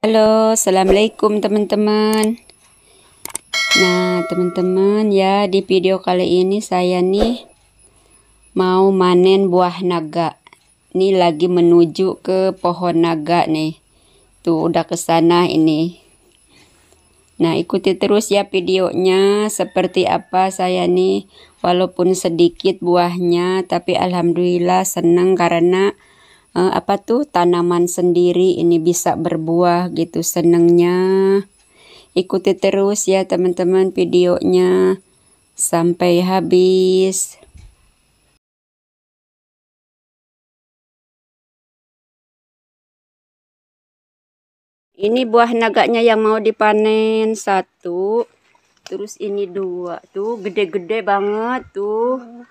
Halo, Assalamualaikum teman-teman Nah teman-teman ya di video kali ini saya nih Mau manen buah naga Ini lagi menuju ke pohon naga nih Tuh udah ke sana ini Nah ikuti terus ya videonya Seperti apa saya nih Walaupun sedikit buahnya Tapi Alhamdulillah seneng karena uh, apa tuh tanaman sendiri ini bisa berbuah gitu senengnya ikuti terus ya teman-teman videonya sampai habis ini buah nagaknya yang mau dipanen satu terus ini dua tuh gede-gede banget tuh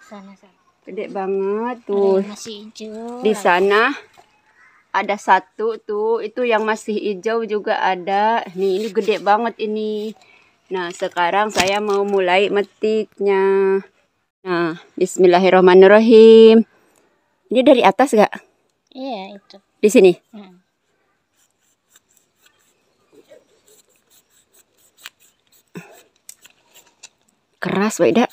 sana, sana. Gede banget tuh. masih hijau. Di sana ada satu tuh, itu yang masih hijau juga ada. Nih, ini gede banget ini. Nah, sekarang saya mau mulai metiknya. Nah, bismillahirrahmanirrahim. Ini dari atas gak? Iya, itu. Di sini? Hmm. Keras, Waida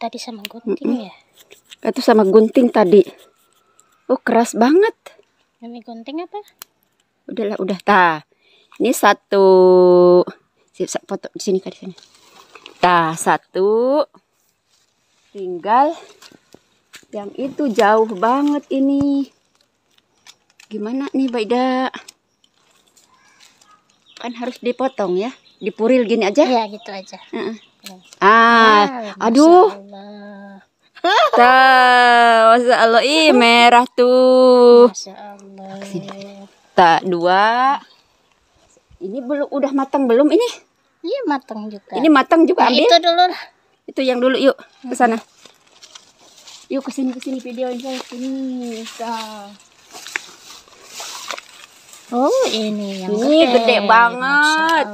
tadi sama gunting mm -mm. ya? Itu sama gunting tadi. Oh, keras banget. Ini gunting apa? Udahlah, udah ta. Ini satu. Foto di sini di sini. Ta, satu. Tinggal yang itu jauh banget ini. Gimana nih, Baida? Kan harus dipotong ya. Dipuril gini aja? Iya, gitu aja. Uh -uh. Ah, aduh. Tak, masya Allah, ih merah tuh. Masya Allah. Tak dua. Ini belum udah matang belum ini? Iya matang juga. Ini matang juga. Nah, ambil. Itu dulu Itu yang dulu yuk ke hmm. sana. Yuk ke sini ke sini videoin sini. Oh, ini yang ini gede, gede banget.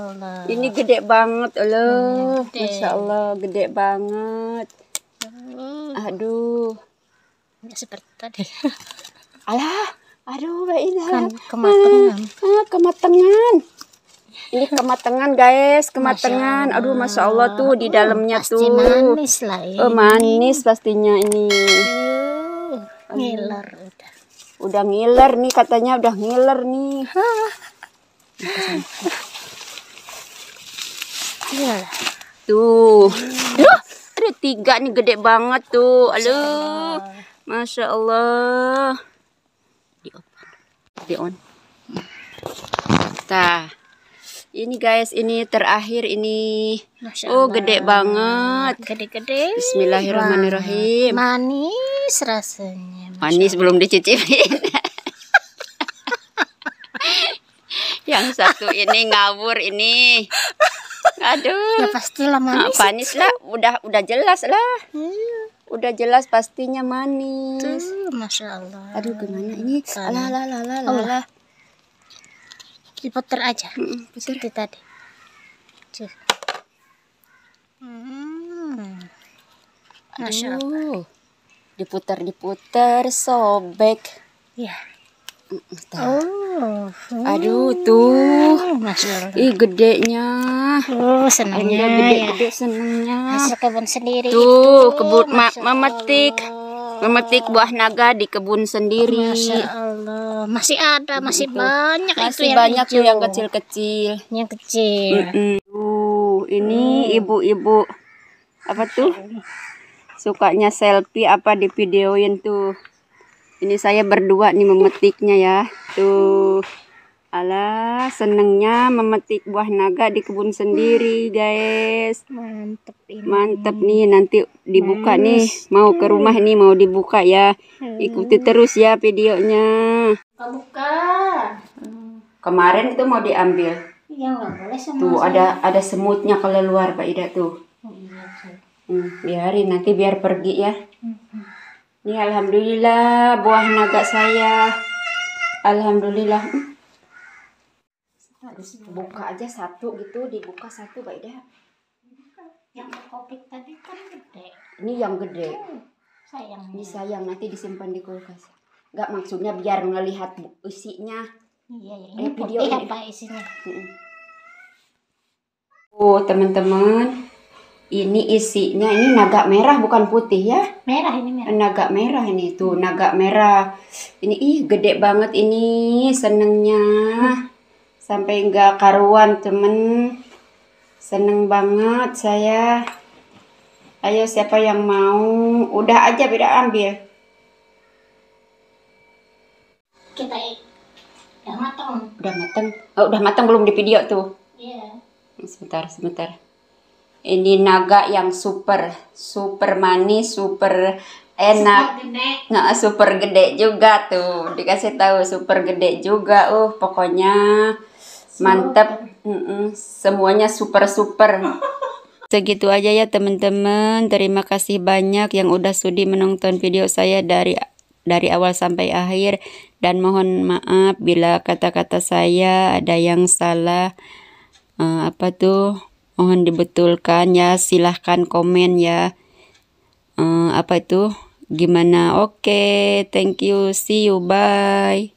Ini gede banget, loh. Hmm, Masya Allah, gede banget. Hmm. Aduh. Nggak seperti tadi. Alah, aduh, Mbak Ida. Kan kematangan. Ah, ah, kematangan. Ini kematangan, guys, kematangan. aduh, masya Allah tuh di uh, dalamnya Pasti tuh. Manis lah eh, ini. Oh, manis pastinya ini. Uh, ngiler udah. Udah ngiler nih katanya udah ngiler nih. Tuh. Duh, ada tiga nih gede banget tuh. halo Masya Allah. Di on Di on. Tah. Ini guys, ini terakhir ini. oh, gede banget. Gede-gede. Bismillahirrahmanirrahim. Manis rasanya manis belum dicicipin yang satu ini ngawur ini aduh ya lah manis nah, manis lah udah udah jelas lah iya. udah jelas pastinya manis Tuh, masya allah aduh gimana ini lah lah lah lah lah diputer aja Putar. tadi Tuh. Hmm. masya allah diputar-diputar sobek ya Oh, aduh hmm. tuh, Masih. Allah. ih gedenya, oh senangnya, gede-gede senangnya, hasil kebun sendiri, tuh kebun ma memetik, memetik buah naga di kebun sendiri, Allah, masih ada, masih banyak masih itu banyak tuh yang kecil-kecil, yang kecil, mm tuh ini hmm. ibu-ibu apa tuh? sukanya selfie apa di videoin tuh ini saya berdua nih memetiknya ya tuh ala senengnya memetik buah naga di kebun sendiri guys mantep ini mantep nih nanti dibuka Manus. nih mau ke rumah nih mau dibuka ya hmm. ikuti terus ya videonya buka kemarin itu mau diambil ya, boleh sama tuh sama. ada ada semutnya kalau luar Pak Ida tuh Hmm, biarin nanti biar pergi ya. Ini alhamdulillah buah naga saya. Alhamdulillah. Harus buka aja satu gitu, dibuka satu baik Ida. Yang kopi tadi kan gede. Ini yang gede. Hmm, sayang. Ini sayang nanti disimpan di kulkas. Gak maksudnya biar ngelihat isinya. Iya, ya. ini eh, video ini. apa isinya? oh teman-teman, ini isinya ini naga merah bukan putih ya merah ini merah naga merah ini tuh naga merah ini ih gede banget ini senengnya sampai enggak karuan temen seneng banget saya ayo siapa yang mau udah aja beda ambil kita udah mateng udah mateng oh, udah mateng belum di video tuh iya yeah. sebentar sebentar ini naga yang super super manis super enak super gede, nah, super gede juga tuh dikasih tahu super gede juga uh pokoknya mantep semuanya super super Segitu aja ya teman-teman. Terima kasih banyak yang udah sudi menonton video saya dari dari awal sampai akhir dan mohon maaf bila kata-kata saya ada yang salah uh, apa tuh mohon dibetulkan ya silahkan komen ya uh, apa itu gimana oke okay, thank you see you bye